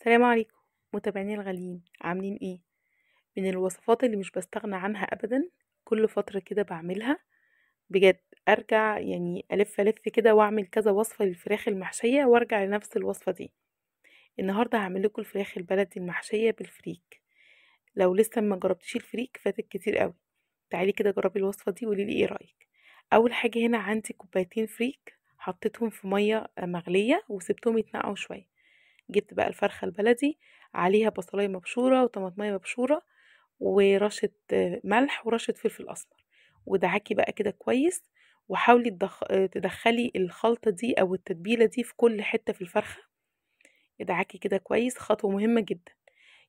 السلام عليكم متابعيني الغاليين عاملين ايه من الوصفات اللي مش بستغنى عنها ابدا كل فترة كده بعملها بجد ارجع يعني الف الف كده واعمل كذا وصفة للفراخ المحشية وارجع لنفس الوصفة دي النهاردة هعمل لكم الفراخ البلدي المحشية بالفريك لو لسه ما جربتيش الفريك فاتك كتير قوي تعالي كده جربي الوصفة دي وقولي لي ايه رايك اول حاجة هنا عندي كوبايتين فريك حطيتهم في مية مغلية وسبتهم يتنقعوا شوية جبت بقى الفرخة البلدي عليها بصلاية مبشورة وطماطمية مبشورة ورشة ملح ورشة فلفل أسمر ودعكي بقى كده كويس وحاولي تدخلي الخلطة دي أو التتبيلة دي في كل حتة في الفرخة ادعكي كده كويس خطوة مهمة جدا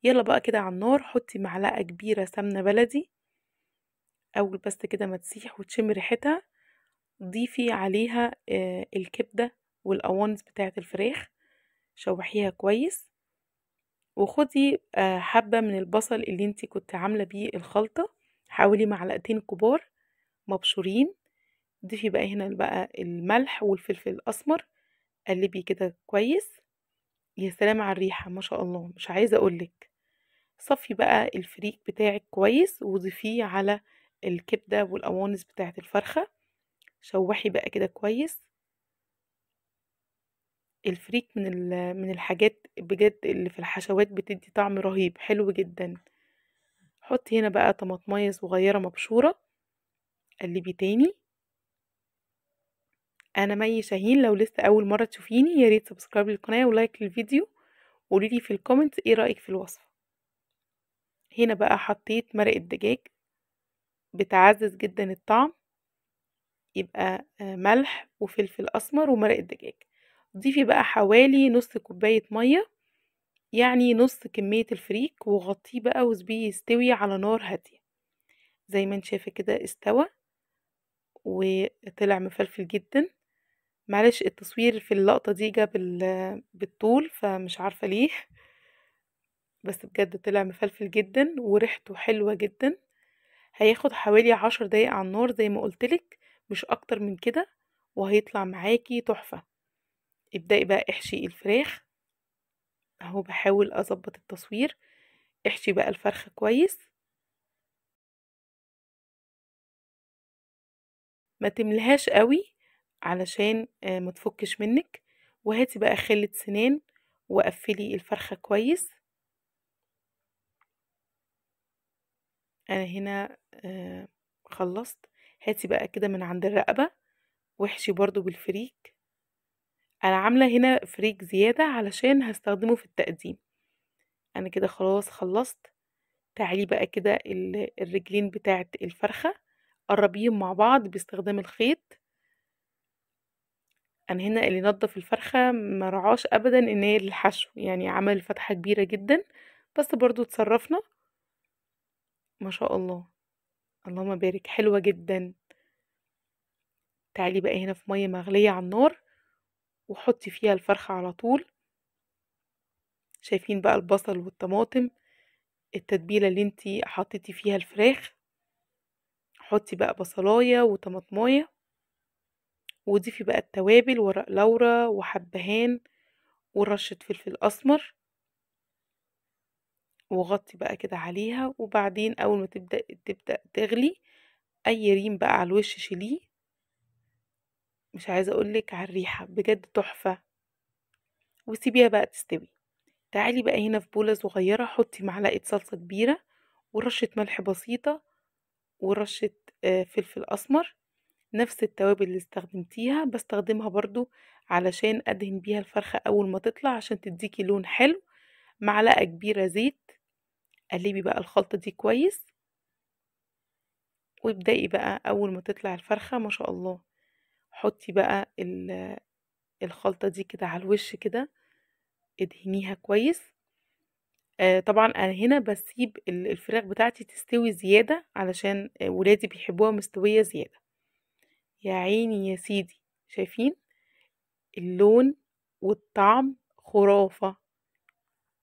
يلا بقى كده على النار حطي معلقة كبيرة سمنة بلدي أول بس كده ما تسيح وتشم ريحتها ضيفي عليها آه، الكبدة والأوانس بتاعة الفراخ شوحيها كويس وخدي آه، حبة من البصل اللي انت كنت عاملة بيه الخلطة حاولي معلقتين كبار مبشورين ضيفي بقى هنا بقى الملح والفلفل الأسمر قلبي كده كويس يا سلام على الريحة ما شاء الله مش عايزة أقولك صفي بقى الفريك بتاعك كويس وضيفيه على الكبدة والأوانس بتاعة الفرخة شوحي بقى كده كويس الفريك من من الحاجات بجد اللي في الحشوات بتدي طعم رهيب حلو جدًا. حطي هنا بقى طماطمية صغيرة مبشورة، قلبي تاني. أنا مي شاهين لو لسه أول مرة تشوفيني ياريت سبسكرايب للقناة ولايك للفيديو، وقوليلي في الكومنت ايه رأيك في الوصفة. هنا بقى حطيت مرق الدجاج، بتعزز جدًا الطعم، يبقى آه، ملح وفلفل أسمر ومرق الدجاج. ضيفي بقى حوالي نص كوباية مية يعني نص كمية الفريك وغطيه بقى وزبيه يستوي على نار هادية زي ما انت شايفة كده استوى وطلع مفلفل جدا معلش التصوير في اللقطة دي جاب بالطول فمش عارفة ليه بس بجد طلع مفلفل جدا وريحته حلوة جدا هياخد حوالي عشر دقايق على النار زي ما قلتلك مش اكتر من كده وهيطلع معاكي تحفة ابدأي بقى احشي الفراخ اهو بحاول اظبط التصوير احشي بقى الفرخة كويس ما تملهاش قوي علشان آه، ما تفكش منك وهاتي بقى خلة سنان وقفلي الفرخة كويس انا هنا آه، خلصت هاتي بقى كده من عند الرقبة واحشي برضو بالفريك انا عامله هنا فريك زياده علشان هستخدمه في التقديم انا كده خلاص خلصت تعالي بقى كده الرجلين بتاعه الفرخه قربيهم مع بعض باستخدام الخيط انا هنا اللي نظف الفرخه مرعاش ابدا ان هي للحشو يعني عمل فتحه كبيره جدا بس برضو اتصرفنا ما شاء الله اللهم بارك حلوه جدا تعالي بقى هنا في ميه مغليه على النار وحطي فيها الفرخة على طول شايفين بقى البصل والطماطم التتبيلة اللي انتي حطيتي فيها الفراخ حطي بقى بصلاية وطماطماية وضيفي بقى التوابل ورق لورا وحبهان ورشة فلفل أسمر وغطي بقى كده عليها وبعدين أول ما تبدأ تبدأ تغلي أي ريم بقى على الوش شيليه مش عايزة أقولك على الريحة بجد تحفة وسيبيها بقى تستوي تعالي بقى هنا في بولة صغيرة حطي معلقة صلصة كبيرة ورشة ملح بسيطة ورشة آه، فلفل أسمر نفس التوابل اللي استخدمتيها بستخدمها برضو علشان أدهن بيها الفرخة أول ما تطلع عشان تديكي لون حلو معلقة كبيرة زيت قلبي بقى الخلطة دي كويس وابدأي بقى أول ما تطلع الفرخة ما شاء الله حطي بقى الخلطة دي كده على الوش كده ادهنيها كويس آه، طبعا انا هنا بسيب الفراخ بتاعتي تستوي زيادة علشان ولادي بيحبوها مستوية زيادة يا عيني يا سيدي شايفين اللون والطعم خرافة